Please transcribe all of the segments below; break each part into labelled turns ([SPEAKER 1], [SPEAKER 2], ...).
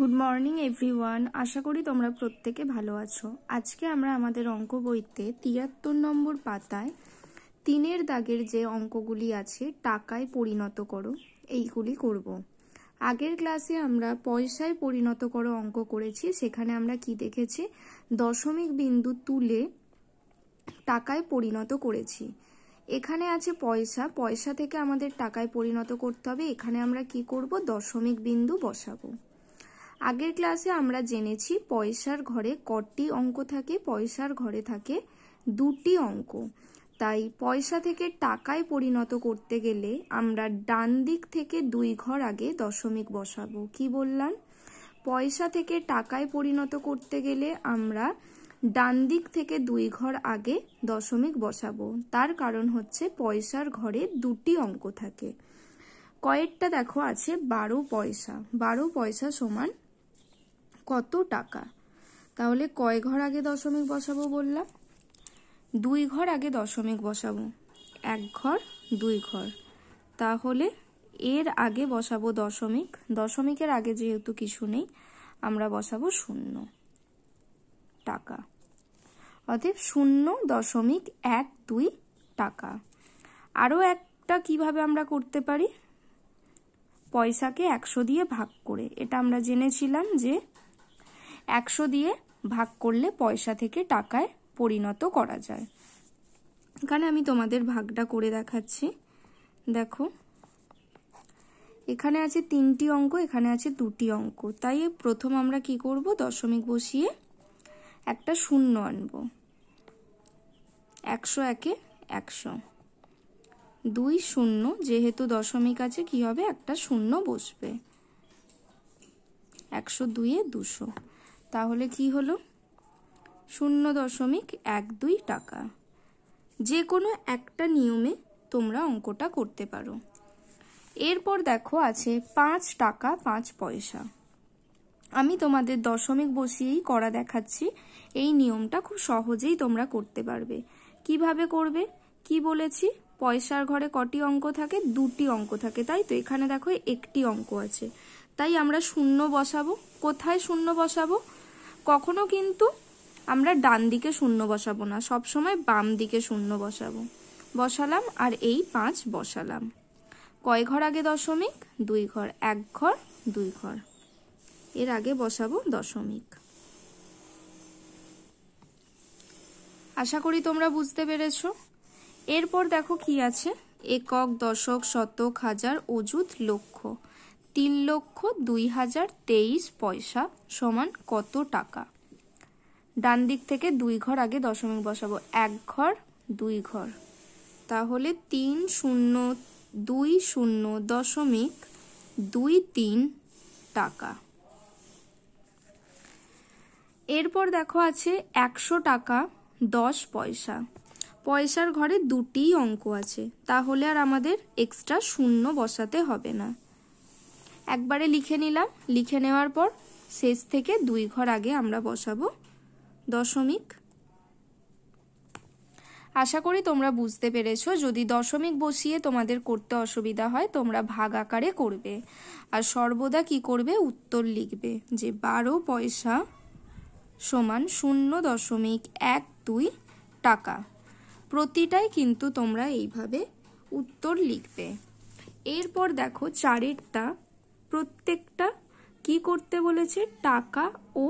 [SPEAKER 1] Good morning everyone আশা করি তোমরা প্রত্যেকে ভালো আছো আজকে আমরা আমাদের অঙ্ক বইতে তিয়াত্তর নম্বর পাতায় তিনের দাগের যে অঙ্কগুলি আছে টাকায় পরিণত করো এইগুলি করব। আগের ক্লাসে আমরা পয়সায় পরিণত করো অঙ্ক করেছি সেখানে আমরা কি দেখেছি দশমিক বিন্দু তুলে টাকায় পরিণত করেছি এখানে আছে পয়সা পয়সা থেকে আমাদের টাকায় পরিণত করতে হবে এখানে আমরা কি করব দশমিক বিন্দু বসাবো আগের ক্লাসে আমরা জেনেছি পয়সার ঘরে কটি অঙ্ক থাকে পয়সার ঘরে থাকে দুটি অঙ্ক তাই পয়সা থেকে টাকায় পরিণত করতে গেলে আমরা ডান দিক থেকে দুই ঘর আগে দশমিক বসাবো কি বললাম পয়সা থেকে টাকায় পরিণত করতে গেলে আমরা ডান দিক থেকে দুই ঘর আগে দশমিক বসাবো তার কারণ হচ্ছে পয়সার ঘরে দুটি অঙ্ক থাকে কয়েকটা দেখো আছে বারো পয়সা বারো পয়সা সমান কত টাকা তাহলে কয় ঘর আগে দশমিক বসাবো বললাম দুই ঘর আগে দশমিক বসাবো এক ঘর দুই ঘর তাহলে এর আগে বসাবো দশমিক দশমিকের আগে যেহেতু কিছু নেই আমরা বসাবো শূন্য টাকা অতএব শূন্য দশমিক এক দুই টাকা আরও একটা কিভাবে আমরা করতে পারি পয়সাকে একশো দিয়ে ভাগ করে এটা আমরা জেনেছিলাম যে একশো দিয়ে ভাগ করলে পয়সা থেকে টাকায় পরিণত করা যায় এখানে আমি তোমাদের ভাগটা করে দেখাচ্ছি দেখো এখানে আছে তিনটি অঙ্ক এখানে আছে দুটি অঙ্ক তাই প্রথম আমরা কি করব দশমিক বসিয়ে একটা শূন্য আনব একশো একে একশো দুই শূন্য যেহেতু দশমিক আছে কি হবে একটা শূন্য বসবে একশো দুইয়ে দুশো তাহলে কি হলো শূন্য দশমিক এক দুই টাকা যে কোনো একটা নিয়মে তোমরা অঙ্কটা করতে পারো এরপর দেখো আছে পাঁচ টাকা পাঁচ পয়সা আমি তোমাদের দশমিক বসিয়েই করা দেখাচ্ছি এই নিয়মটা খুব সহজেই তোমরা করতে পারবে কিভাবে করবে কি বলেছি পয়সার ঘরে কটি অঙ্ক থাকে দুটি অঙ্ক থাকে তাই তো এখানে দেখো একটি অঙ্ক আছে তাই আমরা শূন্য বসাবো কোথায় শূন্য বসাবো কখনো কিন্তু আমরা ডান দিকে শূন্য বসাবো না সবসময় বাম দিকে শূন্য বসাবো বসালাম আর এই পাঁচ বসালাম কয় ঘর আগে দশমিক দুই ঘর এক ঘর দুই ঘর এর আগে বসাবো দশমিক আশা করি তোমরা বুঝতে পেরেছ এরপর দেখো কি আছে একক দশক শতক হাজার অযুত লক্ষ তিন লক্ষ দুই হাজার তেইশ পয়সা সমান কত টাকা ডান দিক থেকে দুই ঘর আগে দশমিক বসাবো এক ঘর দুই ঘর তাহলে তিন শূন্য দুই শূন্য দশমিক দুই তিন টাকা এরপর দেখো আছে একশো টাকা দশ পয়সা পয়সার ঘরে দুটি অঙ্ক আছে তাহলে আর আমাদের এক্সট্রা শূন্য বসাতে হবে না একবারে লিখে নিলাম লিখে নেওয়ার পর শেষ থেকে দুই ঘর আগে আমরা বসাবো দশমিক আশা করি তোমরা বুঝতে পেরেছো যদি দশমিক বসিয়ে তোমাদের করতে অসুবিধা হয় তোমরা ভাগ আকারে করবে আর সর্বদা কি করবে উত্তর লিখবে যে বারো পয়সা সমান শূন্য দশমিক এক দুই টাকা প্রতিটাই কিন্তু তোমরা এইভাবে উত্তর লিখবে এরপর দেখো চারেরটা প্রত্যেকটা কি করতে বলেছে টাকা ও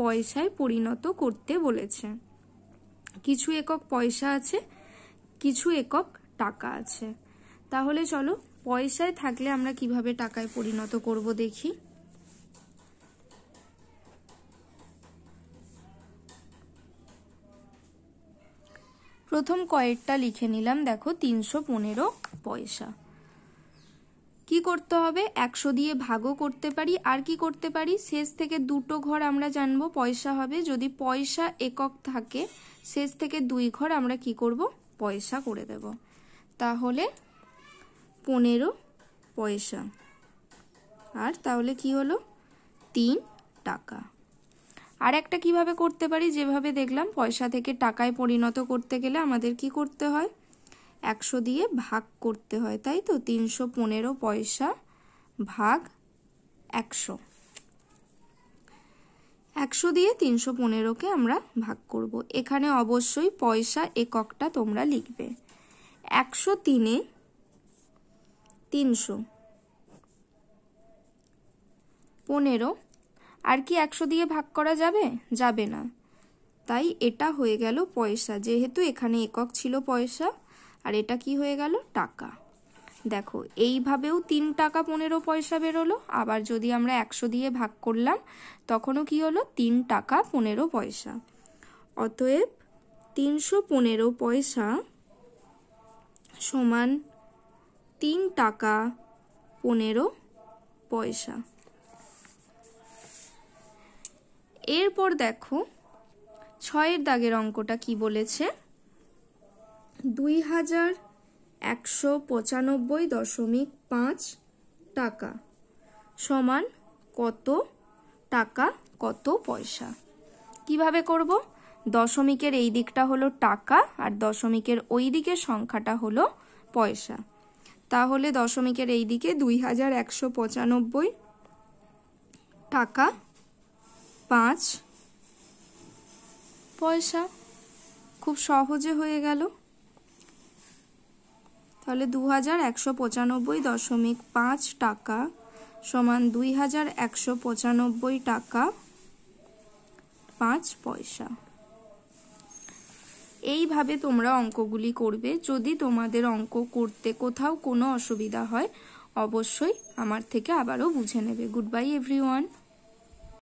[SPEAKER 1] পয়সায় পরিণত করতে বলেছে কিছু একক পয়সা আছে কিছু একক টাকা আছে তাহলে চলো পয়সায় থাকলে আমরা কিভাবে টাকায় পরিণত করব দেখি প্রথম কয়েকটা লিখে নিলাম দেখো তিনশো পনেরো পয়সা কি করতে হবে একশো দিয়ে ভাগও করতে পারি আর কি করতে পারি শেষ থেকে দুটো ঘর আমরা জানবো পয়সা হবে যদি পয়সা একক থাকে শেষ থেকে দুই ঘর আমরা কি করব পয়সা করে দেব তাহলে পনেরো পয়সা আর তাহলে কি হলো তিন টাকা আর একটা কিভাবে করতে পারি যেভাবে দেখলাম পয়সা থেকে টাকায় পরিণত করতে গেলে আমাদের কি করতে হয় একশো দিয়ে ভাগ করতে হয় তাই তো তিনশো পনেরো পয়সা ভাগ একশো একশো দিয়ে তিনশো পনেরোকে আমরা ভাগ করব এখানে অবশ্যই পয়সা এককটা তোমরা লিখবে একশো তিনে তিনশো পনেরো আর কি একশো দিয়ে ভাগ করা যাবে যাবে না তাই এটা হয়ে গেল পয়সা যেহেতু এখানে একক ছিল পয়সা আর এটা কি হয়ে গেল টাকা দেখো এইভাবেও তিন টাকা পনেরো পয়সা বেরোলো আবার যদি আমরা একশো দিয়ে ভাগ করলাম তখনও কি হলো তিন টাকা পনেরো পয়সা অতএব তিনশো পনেরো পয়সা সমান তিন টাকা পনেরো পয়সা এরপর দেখো ছয়ের দাগের অঙ্কটা কি বলেছে দুই হাজার একশো পঁচানব্বই দশমিক পাঁচ টাকা সমান কত টাকা কত পয়সা কিভাবে করব দশমিকের এই দিকটা হলো টাকা আর দশমিকের ওই দিকের সংখ্যাটা হলো পয়সা তাহলে দশমিকের এই দিকে দুই হাজার একশো পঁচানব্বই টাকা পাঁচ পয়সা খুব সহজে হয়ে গেল তাহলে দু হাজার একশো পঁচানব্বই দশমিক পাঁচ টাকা সমান দুই হাজার একশো পঁচানব্বই টাকা পাঁচ পয়সা এইভাবে তোমরা অঙ্কগুলি করবে যদি তোমাদের অঙ্ক করতে কোথাও কোনো অসুবিধা হয় অবশ্যই আমার থেকে আবারও বুঝে নেবে গুড বাই এভরিওয়ান